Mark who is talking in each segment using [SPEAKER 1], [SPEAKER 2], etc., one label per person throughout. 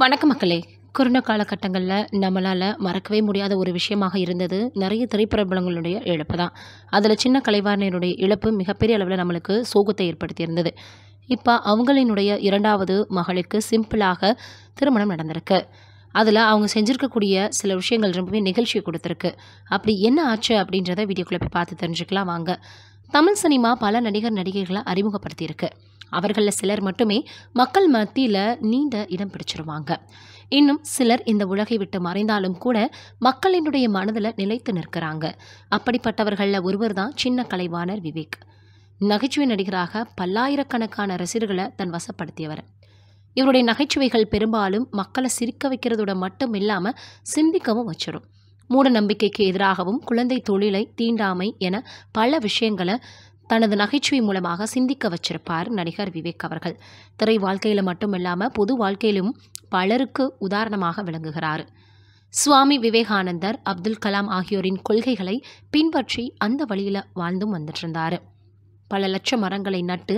[SPEAKER 1] வணக்க மக்களே கொரோனா காலகட்டங்களில் நம்மளால் மறக்கவே முடியாத ஒரு விஷயமாக இருந்தது நிறைய திரைப்பிரபலங்களுடைய இழப்பு தான் அதில் சின்ன கலைவாணருடைய இழப்பு மிகப்பெரிய அளவில் நம்மளுக்கு சோகத்தை ஏற்படுத்தியிருந்தது இப்போ அவங்களினுடைய இரண்டாவது மகளுக்கு சிம்பிளாக திருமணம் நடந்திருக்கு அதில் அவங்க செஞ்சுருக்கக்கூடிய சில விஷயங்கள் ரொம்பவே நிகழ்ச்சி கொடுத்துருக்கு அப்படி என்ன ஆச்சு அப்படின்றத வீடியோக்குள்ளே போய் பார்த்து தெரிஞ்சுக்கலாம் வாங்க தமிழ் சினிமா பல நடிகர் நடிகைகளை அறிமுகப்படுத்தியிருக்கு அவர்களில் சிலர் மட்டுமே மக்கள் மத்தியில் நீண்ட இடம் பிடிச்சிருவாங்க இன்னும் சிலர் இந்த உலகை விட்டு மறைந்தாலும் கூட மக்களினுடைய மனதில் நிலைத்து நிற்கிறாங்க அப்படிப்பட்டவர்களில் ஒருவர் தான் சின்ன கலைவாணர் விவேக் நகைச்சுவை நடிகராக பல்லாயிரக்கணக்கான ரசிகர்களை தன் வசப்படுத்தியவர் இவருடைய நகைச்சுவைகள் பெரும்பாலும் மக்களை சிரிக்க வைக்கிறதோட மட்டும் இல்லாமல் சிந்திக்கவும் வச்சிடும் மூட நம்பிக்கைக்கு எதிராகவும் குழந்தை தொழிலை தீண்டாமை என பல விஷயங்களை தனது நகைச்சுவை மூலமாக சிந்திக்க வச்சிருப்பார் நடிகர் விவேக் அவர்கள் திரை வாழ்க்கையில் மட்டுமில்லாமல் பொது வாழ்க்கையிலும் பலருக்கு உதாரணமாக விளங்குகிறார் சுவாமி விவேகானந்தர் அப்துல் கலாம் ஆகியோரின் கொள்கைகளை பின்பற்றி அந்த வழியில் வாழ்ந்தும் வந்துட்டு பல லட்சம் மரங்களை நட்டு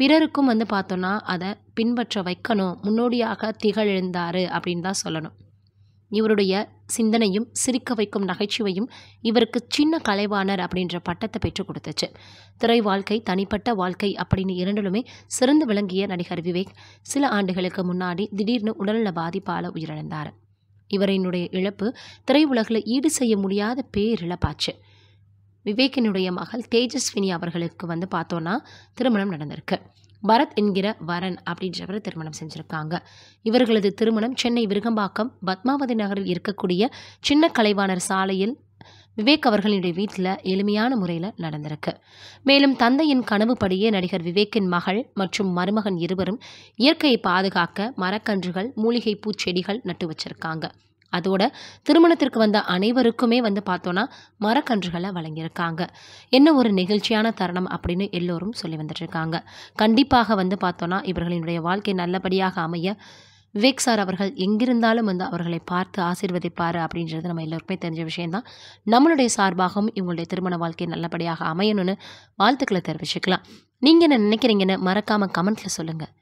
[SPEAKER 1] பிறருக்கும் வந்து பார்த்தோன்னா அதை பின்பற்ற வைக்கணும் முன்னோடியாக திகழ்ந்தார் அப்படின்னு தான் சொல்லணும் இவருடைய சிந்தனையும் சிரிக்க வைக்கும் நகைச்சுவையும் இவருக்கு சின்ன கலைவாணர் அப்படின்ற பட்டத்தை பெற்றுக் கொடுத்துச்சு திரை வாழ்க்கை தனிப்பட்ட வாழ்க்கை அப்படின்னு இரண்டிலுமே சிறந்து விளங்கிய நடிகர் விவேக் சில ஆண்டுகளுக்கு முன்னாடி திடீர்னு உடல்நல பாதிப்பால் உயிரிழந்தார் இவரினுடைய இழப்பு திரையுலகில் ஈடு செய்ய முடியாத பேரிழப்பாச்சு விவேக்கினுடைய மகள் தேஜஸ்வினி அவர்களுக்கு வந்து பார்த்தோன்னா திருமணம் நடந்திருக்கு பரத் என்கிற வரன் அப்படின்றவரை திருமணம் செஞ்சுருக்காங்க இவர்களது திருமணம் சென்னை விருகம்பாக்கம் பத்மாவதி நகரில் இருக்கக்கூடிய சின்ன கலைவாணர் சாலையில் விவேக் அவர்களுடைய வீட்டில் எளிமையான முறையில் நடந்திருக்கு மேலும் தந்தையின் கனவுப்படியே நடிகர் விவேக்கின் மகள் மற்றும் மருமகன் இருவரும் இயற்கையை பாதுகாக்க மரக்கன்றுகள் மூலிகை பூச்செடிகள் நட்டு வச்சிருக்காங்க அதோட திருமணத்திற்கு வந்த அனைவருக்குமே வந்து பார்த்தோன்னா மரக்கன்றுகளை வழங்கியிருக்காங்க என்ன ஒரு நெகிழ்ச்சியான தருணம் அப்படின்னு எல்லோரும் சொல்லி வந்துட்டுருக்காங்க கண்டிப்பாக வந்து பார்த்தோன்னா இவர்களினுடைய வாழ்க்கை நல்லபடியாக அமைய விவேக் சார் அவர்கள் எங்கிருந்தாலும் வந்து அவர்களை பார்த்து ஆசீர்வதிப்பார் அப்படின்றது நம்ம எல்லோருக்குமே தெரிஞ்ச விஷயந்தான் நம்மளுடைய சார்பாகவும் இவங்களுடைய திருமண வாழ்க்கை நல்லபடியாக அமையணும்னு வாழ்த்துக்களை தெரிவிச்சுக்கலாம் நீங்கள் என்ன நினைக்கிறீங்கன்னு மறக்காமல் கமெண்ட்டில் சொல்லுங்கள்